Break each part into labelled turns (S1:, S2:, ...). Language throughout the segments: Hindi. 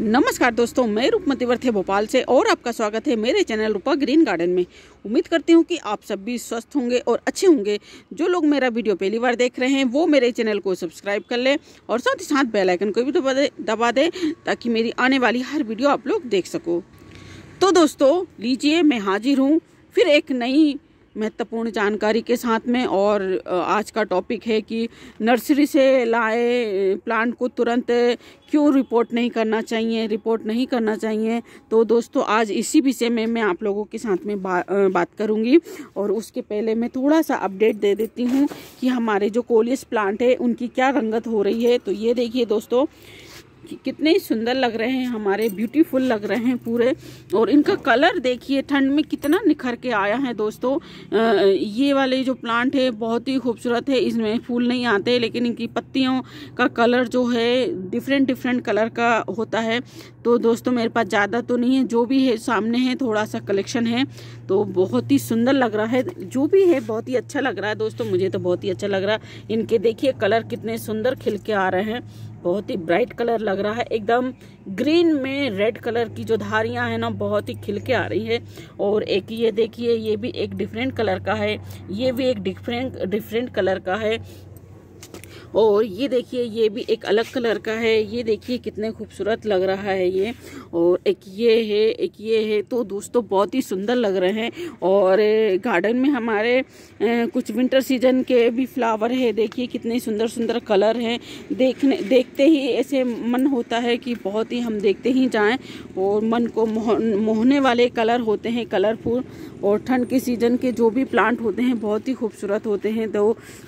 S1: नमस्कार दोस्तों मैं रूपमती वर्थे भोपाल से और आपका स्वागत है मेरे चैनल रूपा ग्रीन गार्डन में उम्मीद करती हूँ कि आप सब भी स्वस्थ होंगे और अच्छे होंगे जो लोग मेरा वीडियो पहली बार देख रहे हैं वो मेरे चैनल को सब्सक्राइब कर लें और साथ ही साथ बेल आइकन को भी दबा दे दबा दें ताकि मेरी आने वाली हर वीडियो आप लोग देख सको तो दोस्तों लीजिए मैं हाजिर हूँ फिर एक नई महत्वपूर्ण जानकारी के साथ में और आज का टॉपिक है कि नर्सरी से लाए प्लांट को तुरंत क्यों रिपोर्ट नहीं करना चाहिए रिपोर्ट नहीं करना चाहिए तो दोस्तों आज इसी विषय में मैं आप लोगों के साथ में बा, बात करूंगी और उसके पहले मैं थोड़ा सा अपडेट दे देती हूँ कि हमारे जो कोलियस प्लांट है उनकी क्या रंगत हो रही है तो ये देखिए दोस्तों कितने ही सुंदर लग रहे हैं हमारे ब्यूटीफुल लग रहे हैं पूरे और इनका कलर देखिए ठंड में कितना निखर के आया है दोस्तों ये वाले जो प्लांट है बहुत ही खूबसूरत है इसमें फूल नहीं आते लेकिन इनकी पत्तियों का कलर जो है डिफरेंट डिफरेंट कलर का होता है तो दोस्तों मेरे पास ज़्यादा तो नहीं है जो भी है सामने है थोड़ा सा कलेक्शन है तो बहुत ही सुंदर लग रहा है जो भी है बहुत ही अच्छा लग रहा है दोस्तों मुझे तो बहुत ही अच्छा लग रहा है इनके देखिए कलर कितने सुंदर खिल के आ रहे हैं बहुत ही ब्राइट कलर लग रहा है एकदम ग्रीन में रेड कलर की जो धारियां है ना बहुत ही खिलके आ रही है और एक ये देखिए ये भी एक डिफरेंट कलर का है ये भी एक डिफरेंट डिफरेंट कलर का है और ये देखिए ये भी एक अलग कलर का है ये देखिए कितने खूबसूरत लग रहा है ये और एक ये है एक ये है तो दोस्तों बहुत ही सुंदर लग रहे हैं और गार्डन में हमारे कुछ विंटर सीजन के भी फ्लावर है देखिए कितने सुंदर सुंदर कलर हैं देखने देखते ही ऐसे मन होता है कि बहुत ही हम देखते ही जाएँ और मन को मोह मोहने वाले कलर होते हैं कलरफुल और ठंड के सीज़न के जो भी प्लांट होते हैं बहुत ही खूबसूरत होते हैं तो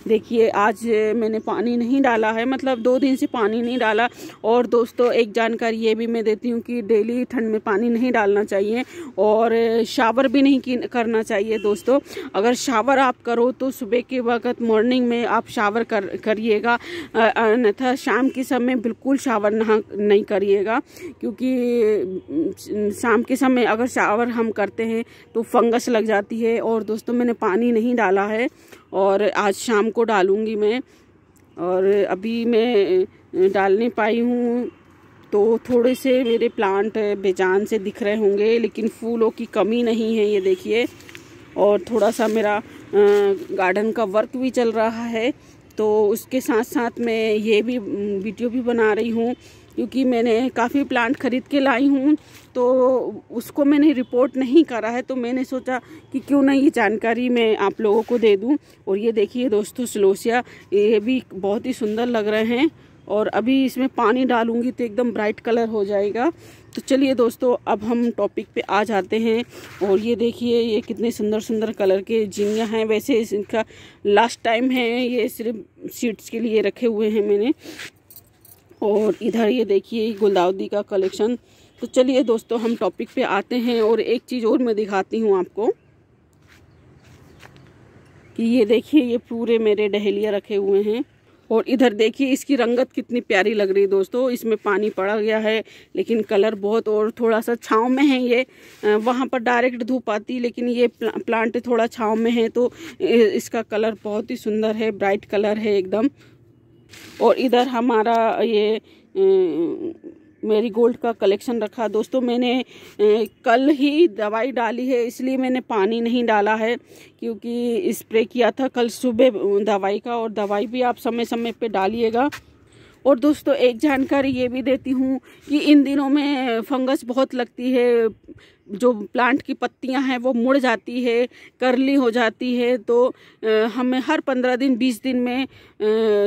S1: देखिए आज मैंने पानी नहीं डाला है मतलब दो दिन से पानी नहीं डाला और दोस्तों एक जानकारी ये भी मैं देती हूँ कि डेली ठंड में पानी नहीं डालना चाहिए और शावर भी नहीं करना चाहिए दोस्तों अगर शावर आप करो तो सुबह के वक्त मॉर्निंग में आप शावर कर करिएगा अन्यथा शाम के समय बिल्कुल शावर नहा नहीं करिएगा क्योंकि शाम के समय अगर शावर हम करते हैं तो फंगस लग जाती है और दोस्तों मैंने पानी नहीं डाला है और आज शाम को डालूंगी मैं और अभी मैं डाल नहीं पाई हूँ तो थोड़े से मेरे प्लांट बेजान से दिख रहे होंगे लेकिन फूलों की कमी नहीं है ये देखिए और थोड़ा सा मेरा गार्डन का वर्क भी चल रहा है तो उसके साथ साथ मैं ये भी वीडियो भी बना रही हूँ क्योंकि मैंने काफ़ी प्लांट ख़रीद के लाई हूँ तो उसको मैंने रिपोर्ट नहीं करा है तो मैंने सोचा कि क्यों ना ये जानकारी मैं आप लोगों को दे दूँ और ये देखिए दोस्तों सलोसिया ये भी बहुत ही सुंदर लग रहे हैं और अभी इसमें पानी डालूंगी तो एकदम ब्राइट कलर हो जाएगा तो चलिए दोस्तों अब हम टॉपिक पे आ जाते हैं और ये देखिए ये कितने सुंदर सुंदर कलर के जीनिया हैं वैसे इनका लास्ट टाइम है ये सिर्फ सीड्स के लिए रखे हुए हैं मैंने और इधर ये देखिए गुलदाउदी का कलेक्शन तो चलिए दोस्तों हम टॉपिक पे आते हैं और एक चीज़ और मैं दिखाती हूँ आपको कि ये देखिए ये पूरे मेरे डहेलिया रखे हुए हैं और इधर देखिए इसकी रंगत कितनी प्यारी लग रही है दोस्तों इसमें पानी पड़ा गया है लेकिन कलर बहुत और थोड़ा सा छाँव में है ये वहाँ पर डायरेक्ट धूप आती लेकिन ये प्लांट थोड़ा छाँव में है तो इसका कलर बहुत ही सुंदर है ब्राइट कलर है एकदम और इधर हमारा ये मेरी गोल्ड का कलेक्शन रखा दोस्तों मैंने कल ही दवाई डाली है इसलिए मैंने पानी नहीं डाला है क्योंकि स्प्रे किया था कल सुबह दवाई का और दवाई भी आप समय समय पे डालिएगा और दोस्तों एक जानकारी ये भी देती हूँ कि इन दिनों में फंगस बहुत लगती है जो प्लांट की पत्तियां हैं वो मुड़ जाती है करली हो जाती है तो हमें हर पंद्रह दिन बीस दिन में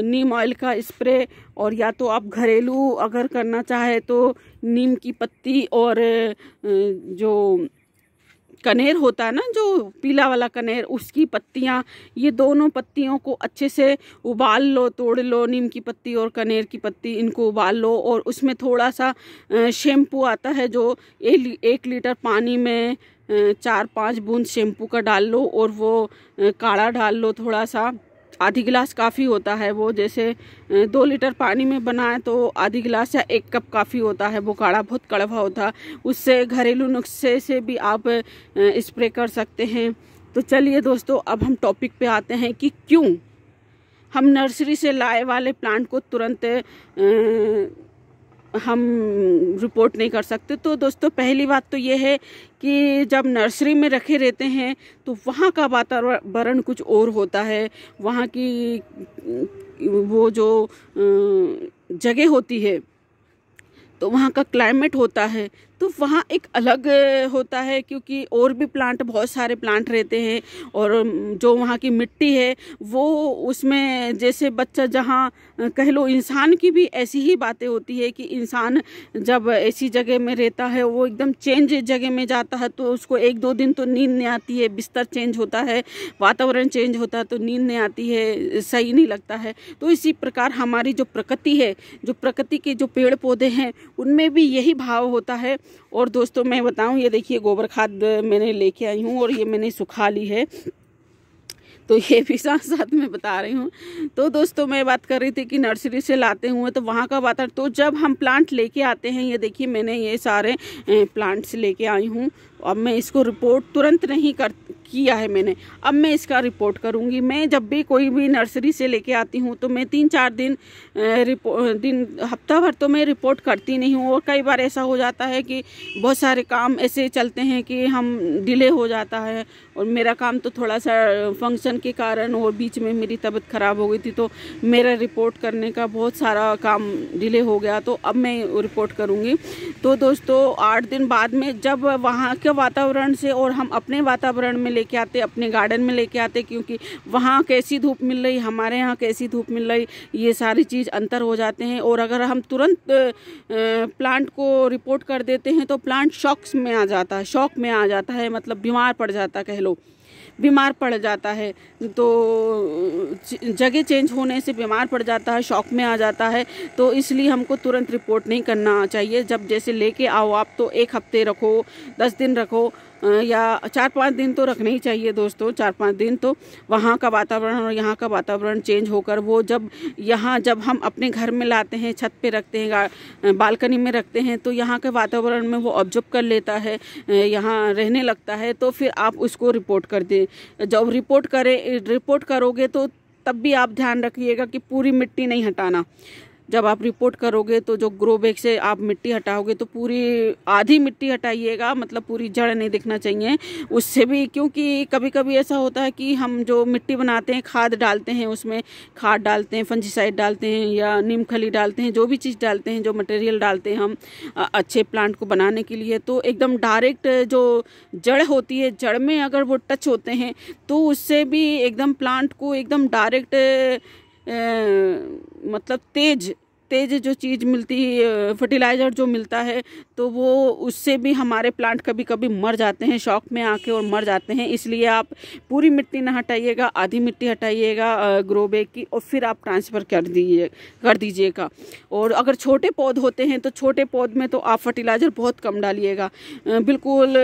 S1: नीम ऑयल का स्प्रे और या तो आप घरेलू अगर करना चाहे तो नीम की पत्ती और जो कनेर होता है ना जो पीला वाला कनेर उसकी पत्तियाँ ये दोनों पत्तियों को अच्छे से उबाल लो तोड़ लो नीम की पत्ती और कनेर की पत्ती इनको उबाल लो और उसमें थोड़ा सा शैम्पू आता है जो एक लीटर पानी में चार पांच बूंद शैम्पू का डाल लो और वो काढ़ा डाल लो थोड़ा सा आधी गिलास काफ़ी होता है वो जैसे दो लीटर पानी में बनाए तो आधी गिलास या एक कप काफ़ी होता है वो काढ़ा बहुत कड़वा होता है उससे घरेलू नुस्खे से भी आप स्प्रे कर सकते हैं तो चलिए दोस्तों अब हम टॉपिक पे आते हैं कि क्यों हम नर्सरी से लाए वाले प्लांट को तुरंत हम रिपोर्ट नहीं कर सकते तो दोस्तों पहली बात तो ये है कि जब नर्सरी में रखे रहते हैं तो वहाँ का वातावरण कुछ और होता है वहाँ की वो जो जगह होती है तो वहाँ का क्लाइमेट होता है तो वहाँ एक अलग होता है क्योंकि और भी प्लांट बहुत सारे प्लांट रहते हैं और जो वहाँ की मिट्टी है वो उसमें जैसे बच्चा जहाँ कह लो इंसान की भी ऐसी ही बातें होती है कि इंसान जब ऐसी जगह में रहता है वो एकदम चेंज जगह में जाता है तो उसको एक दो दिन तो नींद नहीं आती है बिस्तर चेंज होता है वातावरण चेंज होता है तो नींद नहीं आती है सही नहीं लगता है तो इसी प्रकार हमारी जो प्रकृति है जो प्रकृति के जो पेड़ पौधे हैं उनमें भी यही भाव होता है और दोस्तों मैं बताऊं ये देखिए गोबर खाद मैंने लेके आई हूँ और ये मैंने सुखा ली है तो ये भी साथ साथ में बता रही हूँ तो दोस्तों मैं बात कर रही थी कि नर्सरी से लाते हुए तो वहाँ का वातावरण तो जब हम प्लांट लेके आते हैं ये देखिए मैंने ये सारे प्लांट्स लेके आई हूँ अब मैं इसको रिपोर्ट तुरंत नहीं कर किया है मैंने अब मैं इसका रिपोर्ट करूंगी मैं जब भी कोई भी नर्सरी से लेके आती हूँ तो मैं तीन चार दिन दिन हफ्ता भर तो मैं रिपोर्ट करती नहीं हूँ और कई बार ऐसा हो जाता है कि बहुत सारे काम ऐसे चलते हैं कि हम डिले हो जाता है और मेरा काम तो थोड़ा सा फंक्शन के कारण और बीच में मेरी तबीयत ख़राब हो गई थी तो मेरा रिपोर्ट करने का बहुत सारा काम डिले हो गया तो अब मैं रिपोर्ट करूँगी तो दोस्तों आठ दिन बाद में जब वहाँ के वातावरण से और हम अपने वातावरण में लेके आते अपने गार्डन में लेके आते क्योंकि वहाँ कैसी धूप मिल रही हमारे यहाँ कैसी धूप मिल रही ये सारी चीज़ अंतर हो जाते हैं और अगर हम तुरंत प्लांट को रिपोर्ट कर देते हैं तो प्लांट शॉक्स में आ जाता है शॉक में आ जाता है मतलब बीमार पड़ जाता है Hello. बीमार पड़ जाता है तो जगह चेंज होने से बीमार पड़ जाता है शॉक में आ जाता है तो इसलिए हमको तुरंत रिपोर्ट नहीं करना चाहिए जब जैसे लेके आओ आप तो एक हफ्ते रखो दस दिन रखो या चार पाँच दिन तो रखने ही चाहिए दोस्तों चार पाँच दिन तो वहाँ का वातावरण और यहाँ का वातावरण चेंज होकर वो जब यहाँ जब हम अपने घर में लाते हैं छत पे रखते हैं बालकनी में रखते हैं तो यहाँ के वातावरण में वो ऑब्जर्व कर लेता है यहाँ रहने लगता है तो फिर आप उसको रिपोर्ट कर दें जब रिपोर्ट करें रिपोर्ट करोगे तो तब भी आप ध्यान रखिएगा कि पूरी मिट्टी नहीं हटाना जब आप रिपोर्ट करोगे तो जो ग्रो बैग से आप मिट्टी हटाओगे तो पूरी आधी मिट्टी हटाइएगा मतलब पूरी जड़ नहीं दिखना चाहिए उससे भी क्योंकि कभी कभी ऐसा होता है कि हम जो मिट्टी बनाते हैं खाद डालते हैं उसमें खाद डालते हैं फंजीसाइड डालते हैं या नीम खली डालते हैं जो भी चीज़ डालते हैं जो मटेरियल डालते हैं हम अच्छे प्लांट को बनाने के लिए तो एकदम डायरेक्ट जो जड़ होती है जड़ में अगर वो टच होते हैं तो उससे भी एकदम प्लांट को एकदम डायरेक्ट मतलब तेज तेज़ जो चीज़ मिलती फर्टिलाइज़र जो मिलता है तो वो उससे भी हमारे प्लांट कभी कभी मर जाते हैं शौक में आके और मर जाते हैं इसलिए आप पूरी मिट्टी ना हटाइएगा आधी मिट्टी हटाइएगा ग्रो बैग की और फिर आप ट्रांसफ़र कर दीजिए कर दीजिएगा और अगर छोटे पौध होते हैं तो छोटे पौध में तो आप फर्टिलाइज़र बहुत कम डालिएगा बिल्कुल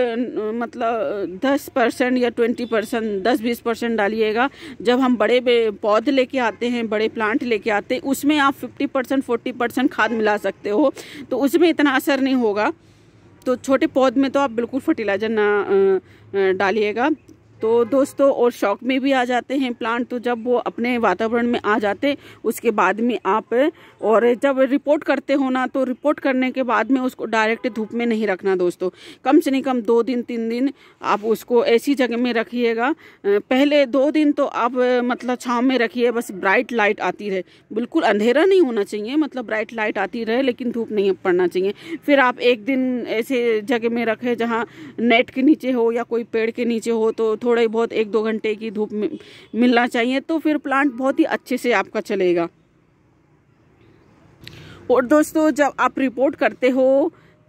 S1: मतलब दस परसेंट या ट्वेंटी परसेंट दस बीस परसेंट डालिएगा जब हम बड़े पौध लेके आते हैं बड़े प्लांट लेके आते हैं उसमें आप फिफ्टी परसेंट फोर्टी परसेंट खाद मिला सकते हो तो उसमें इतना असर नहीं होगा तो छोटे पौध में तो आप बिल्कुल फर्टिलाइज़र ना डालिएगा तो दोस्तों और शौक में भी आ जाते हैं प्लांट तो जब वो अपने वातावरण में आ जाते उसके बाद में आप और जब रिपोर्ट करते हो ना तो रिपोर्ट करने के बाद में उसको डायरेक्ट धूप में नहीं रखना दोस्तों कम से नहीं कम दो दिन तीन दिन आप उसको ऐसी जगह में रखिएगा पहले दो दिन तो आप मतलब छाँव में रखिए बस ब्राइट लाइट आती रहे बिल्कुल अंधेरा नहीं होना चाहिए मतलब ब्राइट लाइट आती रहे लेकिन धूप नहीं पड़ना चाहिए फिर आप एक दिन ऐसे जगह में रखें जहाँ नेट के नीचे हो या कोई पेड़ के नीचे हो तो थोड़े बहुत एक दो घंटे की धूप मिलना चाहिए तो फिर प्लांट बहुत ही अच्छे से आपका चलेगा और दोस्तों जब आप रिपोर्ट करते हो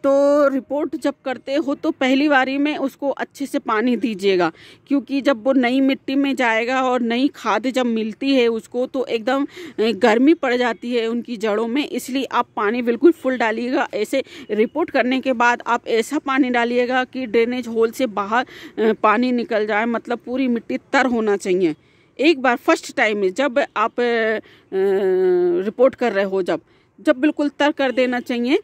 S1: तो रिपोर्ट जब करते हो तो पहली बारी में उसको अच्छे से पानी दीजिएगा क्योंकि जब वो नई मिट्टी में जाएगा और नई खाद जब मिलती है उसको तो एकदम गर्मी पड़ जाती है उनकी जड़ों में इसलिए आप पानी बिल्कुल फुल डालिएगा ऐसे रिपोर्ट करने के बाद आप ऐसा पानी डालिएगा कि ड्रेनेज होल से बाहर पानी निकल जाए मतलब पूरी मिट्टी तर होना चाहिए एक बार फर्स्ट टाइम जब आप रिपोर्ट कर रहे हो जब जब बिल्कुल तर कर देना चाहिए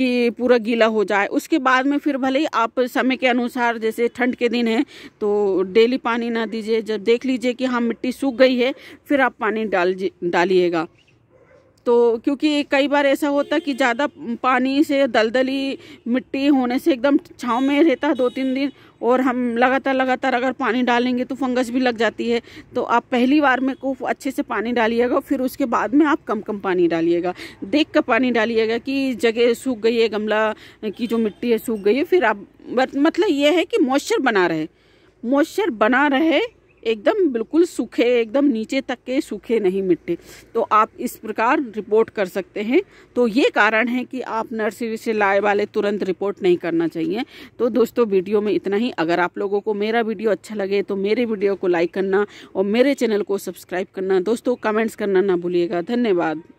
S1: कि पूरा गीला हो जाए उसके बाद में फिर भले ही आप समय के अनुसार जैसे ठंड के दिन है तो डेली पानी ना दीजिए जब देख लीजिए कि हाँ मिट्टी सूख गई है फिर आप पानी डाल डालिएगा तो क्योंकि कई बार ऐसा होता कि ज़्यादा पानी से दलदली मिट्टी होने से एकदम छाँव में रहता दो तीन दिन और हम लगातार लगातार अगर पानी डालेंगे तो फंगस भी लग जाती है तो आप पहली बार में को अच्छे से पानी डालिएगा फिर उसके बाद में आप कम कम पानी डालिएगा देख कर पानी डालिएगा कि जगह सूख गई है गमला की जो मिट्टी है सूख गई है फिर आप मतलब ये है कि मॉइस्चर बना रहे मॉइस्चर बना रहे एकदम बिल्कुल सूखे एकदम नीचे तक के सूखे नहीं मिट्टे तो आप इस प्रकार रिपोर्ट कर सकते हैं तो ये कारण है कि आप नर्सरी से लाए वाले तुरंत रिपोर्ट नहीं करना चाहिए तो दोस्तों वीडियो में इतना ही अगर आप लोगों को मेरा वीडियो अच्छा लगे तो मेरे वीडियो को लाइक करना और मेरे चैनल को सब्सक्राइब करना दोस्तों कमेंट्स करना ना भूलिएगा धन्यवाद